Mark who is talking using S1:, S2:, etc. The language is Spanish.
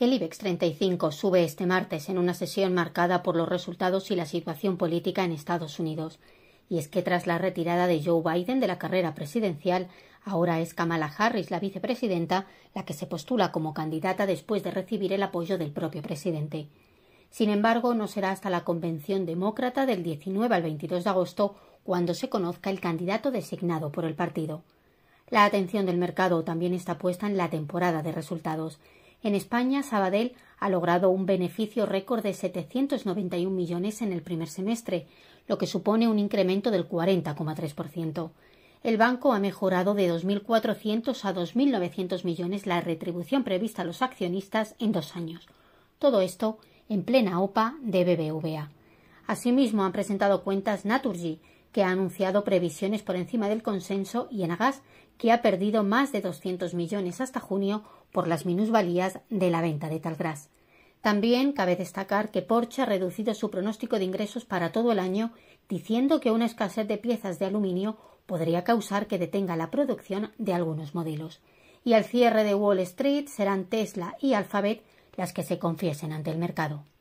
S1: El IBEX 35 sube
S2: este martes en una sesión marcada por los resultados y la situación política en Estados Unidos. Y es que tras la retirada de Joe Biden de la carrera presidencial, ahora es Kamala Harris, la vicepresidenta, la que se postula como candidata después de recibir el apoyo del propio presidente. Sin embargo, no será hasta la Convención Demócrata del 19 al 22 de agosto cuando se conozca el candidato designado por el partido. La atención del mercado también está puesta en la temporada de resultados en España, Sabadell ha logrado un beneficio récord de 791 millones en el primer semestre, lo que supone un incremento del 40,3%. El banco ha mejorado de 2.400 a 2.900 millones la retribución prevista a los accionistas en dos años. Todo esto en plena OPA de BBVA. Asimismo, han presentado cuentas Naturgy, que ha anunciado previsiones por encima del consenso, y Enagas, que ha perdido más de 200 millones hasta junio por las minusvalías de la venta de Talgras. También cabe destacar que Porsche ha reducido su pronóstico de ingresos para todo el año, diciendo que una escasez de piezas de aluminio podría causar que detenga la producción de algunos modelos. Y al cierre de Wall Street serán Tesla y Alphabet las que se confiesen ante
S1: el mercado.